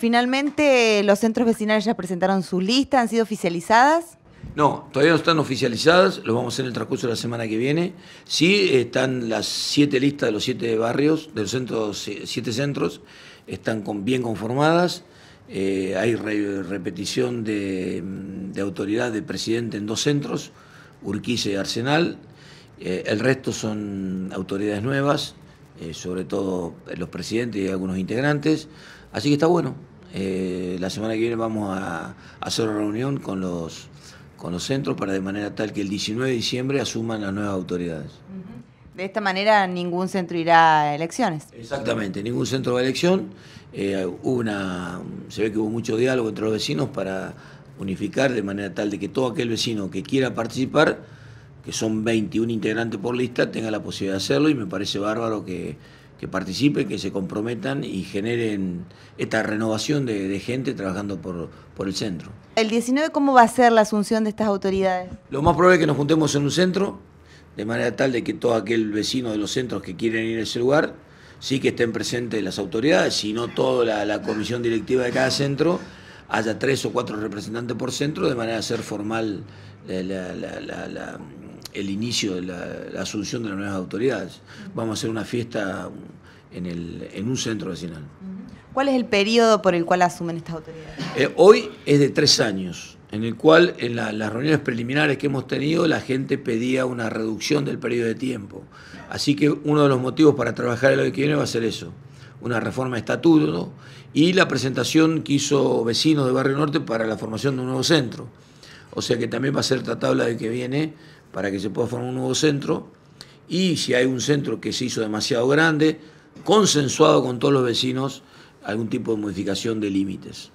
Finalmente, los centros vecinales ya presentaron su lista, han sido oficializadas. No, todavía no están oficializadas, lo vamos a hacer en el transcurso de la semana que viene. Sí, están las siete listas de los siete barrios, de los centros, eh, siete centros, están bien conformadas. Eh, hay repetición mm, de, autoridad de presidente en dos centros, Urquiza y Arsenal. Eh, el resto son autoridades nuevas, sobre todo los presidentes y algunos integrantes. Así que está bueno. Eh, la semana que viene vamos a, hacer una reunión con los, con los centros para de manera tal que el 19 de diciembre asuman las nuevas autoridades. De esta manera ningún centro irá a elecciones. Exactamente, ningún centro va a elección. Eh, una, se ve que hubo mucho diálogo entre los vecinos para unificar de manera tal de que todo aquel vecino que quiera participar, que son 21 integrantes por lista, tenga la posibilidad de hacerlo y me parece bárbaro que que participen, que se comprometan y generen esta renovación de, gente trabajando por, por, el centro. ¿El 19 cómo va a ser la asunción de estas autoridades? Lo más probable es que nos juntemos en un centro, de manera tal de que todo aquel vecino de los centros que quieren ir a ese lugar, sí que estén presentes las autoridades, sino toda la, comisión directiva de cada centro, haya tres o cuatro representantes por centro, de manera a hacer formal la el inicio de la, asunción de las nuevas autoridades. Vamos a hacer una fiesta en, el, en un centro vecinal. ¿Cuál es el periodo por el cual asumen estas autoridades? Eh, hoy es de tres años, en el cual en las reuniones preliminares que hemos tenido la gente pedía una reducción del periodo de tiempo. Así que uno de los motivos para trabajar el año que viene va a ser eso, una reforma de estatuto y la presentación que hizo vecinos de Barrio Norte para la formación de un nuevo centro o sea que también va a ser tratado la de que viene para que se pueda formar un nuevo centro. Y si hay un centro que se hizo demasiado grande, consensuado con todos los vecinos, algún tipo de modificación de límites.